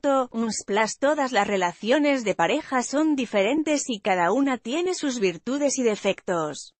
Toto, Unsplash Todas las relaciones de pareja son diferentes y cada una tiene sus virtudes y defectos.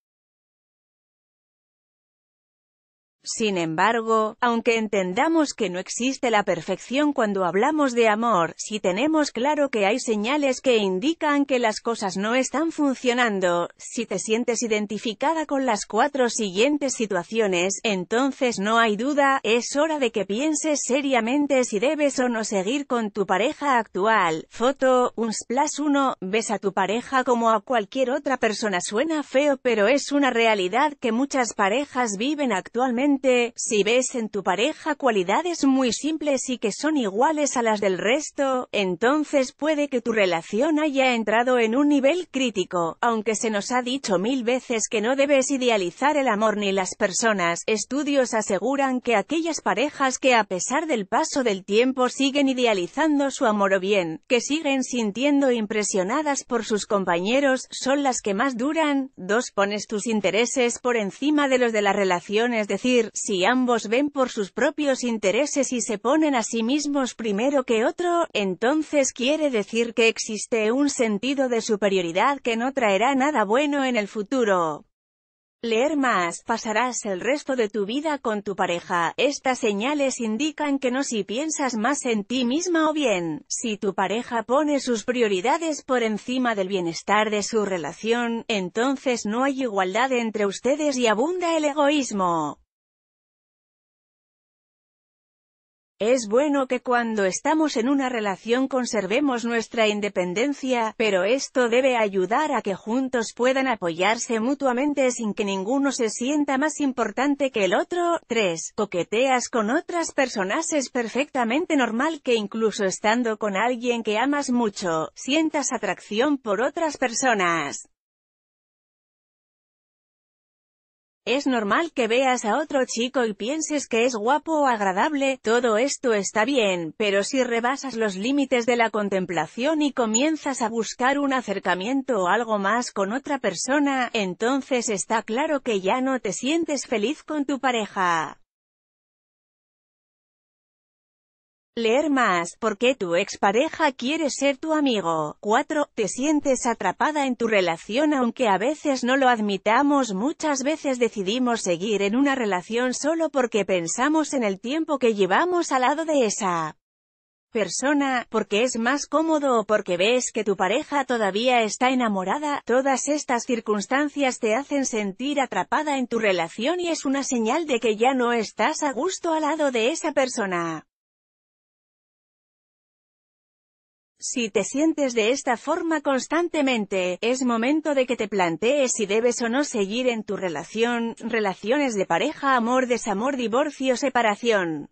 Sin embargo, aunque entendamos que no existe la perfección cuando hablamos de amor, si tenemos claro que hay señales que indican que las cosas no están funcionando, si te sientes identificada con las cuatro siguientes situaciones, entonces no hay duda, es hora de que pienses seriamente si debes o no seguir con tu pareja actual. Foto, un splash 1, ves a tu pareja como a cualquier otra persona suena feo pero es una realidad que muchas parejas viven actualmente si ves en tu pareja cualidades muy simples y que son iguales a las del resto, entonces puede que tu relación haya entrado en un nivel crítico. Aunque se nos ha dicho mil veces que no debes idealizar el amor ni las personas, estudios aseguran que aquellas parejas que a pesar del paso del tiempo siguen idealizando su amor o bien, que siguen sintiendo impresionadas por sus compañeros, son las que más duran. Dos Pones tus intereses por encima de los de la relación, es decir, si ambos ven por sus propios intereses y se ponen a sí mismos primero que otro, entonces quiere decir que existe un sentido de superioridad que no traerá nada bueno en el futuro. Leer más, pasarás el resto de tu vida con tu pareja. Estas señales indican que no si piensas más en ti misma o bien, si tu pareja pone sus prioridades por encima del bienestar de su relación, entonces no hay igualdad entre ustedes y abunda el egoísmo. Es bueno que cuando estamos en una relación conservemos nuestra independencia, pero esto debe ayudar a que juntos puedan apoyarse mutuamente sin que ninguno se sienta más importante que el otro. 3. Coqueteas con otras personas es perfectamente normal que incluso estando con alguien que amas mucho, sientas atracción por otras personas. Es normal que veas a otro chico y pienses que es guapo o agradable, todo esto está bien, pero si rebasas los límites de la contemplación y comienzas a buscar un acercamiento o algo más con otra persona, entonces está claro que ya no te sientes feliz con tu pareja. Leer más, porque tu tu expareja quiere ser tu amigo? 4. Te sientes atrapada en tu relación aunque a veces no lo admitamos, muchas veces decidimos seguir en una relación solo porque pensamos en el tiempo que llevamos al lado de esa persona, porque es más cómodo o porque ves que tu pareja todavía está enamorada, todas estas circunstancias te hacen sentir atrapada en tu relación y es una señal de que ya no estás a gusto al lado de esa persona. Si te sientes de esta forma constantemente, es momento de que te plantees si debes o no seguir en tu relación, relaciones de pareja, amor, desamor, divorcio, separación.